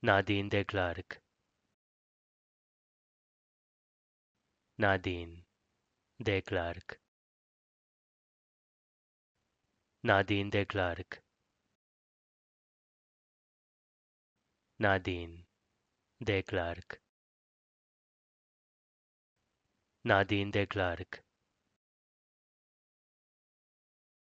Nadine de Clark Nadine de Clark Nadine de Clark Nadine de Clark Nadine de Clark